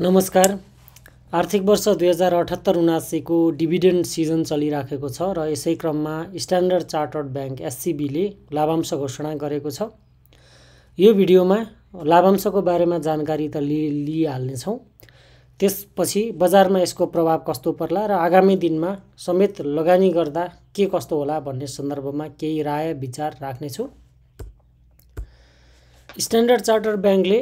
नमस्कार आर्थिक वर्ष दुई हजार अठहत्तर उनासीको डिभिडेन्ड सिजन चलिराखेको छ र यसै क्रममा स्ट्यान्डर्ड चार्टर्ड ब्याङ्क एससिबीले लाभांश घोषणा गरेको छ यो भिडियोमा लाभांशको बारेमा जानकारी त लि लिइहाल्नेछौँ त्यसपछि बजारमा यसको प्रभाव कस्तो पर्ला र आगामी दिनमा समेत लगानी गर्दा के कस्तो होला भन्ने सन्दर्भमा केही राय विचार राख्नेछु स्ट्यान्डर्ड चार्टर्ड ब्याङ्कले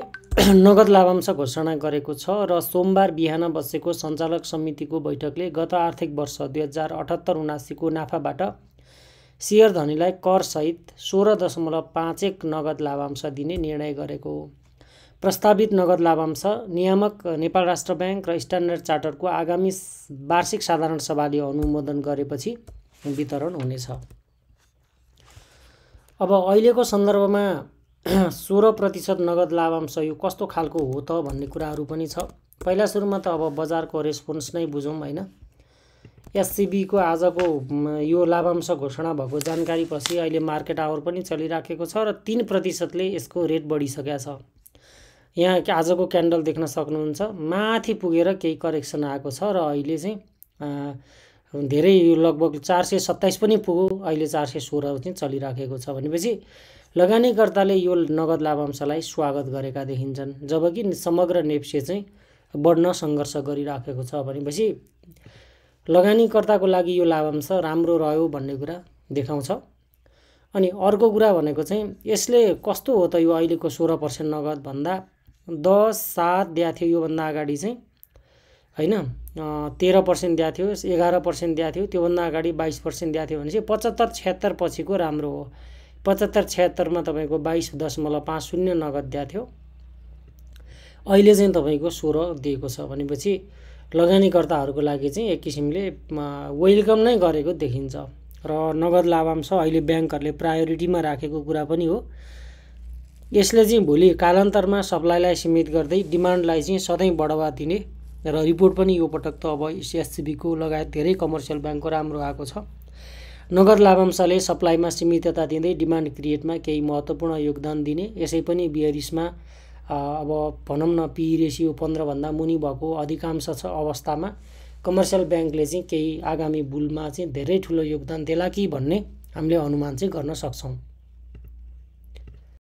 नगद लाभांश घोषणा गरेको छ र सोमबार बिहान बसेको सञ्चालक समितिको बैठकले गत आर्थिक वर्ष दुई हजार अठहत्तर उनासीको नाफाबाट सेयर धनीलाई करसहित सोह्र दशमलव पाँच एक नगद लाभांश दिने निर्णय गरेको हो प्रस्तावित नगद लाभांश नियामक नेपाल राष्ट्र ब्याङ्क र स्ट्यान्डर्ड चार्टरको आगामी वार्षिक साधारण सभाले अनुमोदन गरेपछि वितरण हुनेछ अब अहिलेको सन्दर्भमा सोह्र प्रतिशत नगद लाभांश यो कस्तो खालको हो त भन्ने कुराहरू पनि छ पहिला सुरुमा त अब बजारको रेस्पोन्स नै बुझौँ होइन एससिबीको आजको यो लाभांश घोषणा भएको जानकारी पछि अहिले मार्केट आवर पनि चलिराखेको छ र तिन प्रतिशतले यसको रेट बढिसकेको छ यहाँ आजको क्यान्डल देख्न सक्नुहुन्छ माथि पुगेर केही करेक्सन आएको छ र अहिले चाहिँ धेरै लगभग चार सय सत्ताइस पनि पुग्यो अहिले चार सय सोह्र चाहिँ चलिराखेको छ भनेपछि लगानीकर्ताले यो नगद लाभांशलाई स्वागत गरेका देखिन्छन् जबकि समग्र नेप्से चाहिँ बढ्न सङ्घर्ष गरिराखेको छ भनेपछि लगानीकर्ताको लागि यो लाभांश राम्रो रह्यो भन्ने कुरा देखाउँछ अनि अर्को कुरा भनेको चाहिँ यसले कस्तो हो त यो अहिलेको सोह्र पर्सेन्ट नगद भन्दा दस सात दिएको थियो योभन्दा अगाडि चाहिँ होइन तेह्र पर्सेन्ट दिएको थियो एघार पर्सेन्ट दिएको थियो त्योभन्दा अगाडि बाइस पर्सेन्ट दिएको थियो भने चाहिँ पचहत्तर छ्यात्तर पछिको राम्रो हो पचहत्तर छ्यात्तरमा तपाईँको बाइस दशमलव पाँच शून्य नगद दिएको थियो अहिले चाहिँ तपाईँको सोह्र दिएको छ भनेपछि लगानीकर्ताहरूको लागि चाहिँ एक किसिमले वेलकम नै गरेको देखिन्छ र नगद लाभांश अहिले ब्याङ्कहरूले प्रायोरिटीमा राखेको कुरा पनि हो यसले चाहिँ भोलि कालान्तरमा सप्लाईलाई सीमित गर्दै डिमान्डलाई चाहिँ सधैँ बढावा दिने र रिपोर्ट पनि यो पटक त अब एससिबीको लगायत धेरै कमर्सियल ब्याङ्कको राम्रो आएको छ नगर लाभांशले सप्लाईमा सीमितता दिँदै डिमान्ड क्रिएटमा केही महत्त्वपूर्ण योगदान दिने यसै पनि बिहारिसमा अब भनौँ न पी रेसियो पन्ध्रभन्दा मुनि भएको अधिकांश छ अवस्थामा कमर्सियल ब्याङ्कले चाहिँ केही आगामी बुलमा चाहिँ धेरै ठुलो योगदान देला कि भन्ने हामीले अनुमान चाहिँ गर्न सक्छौँ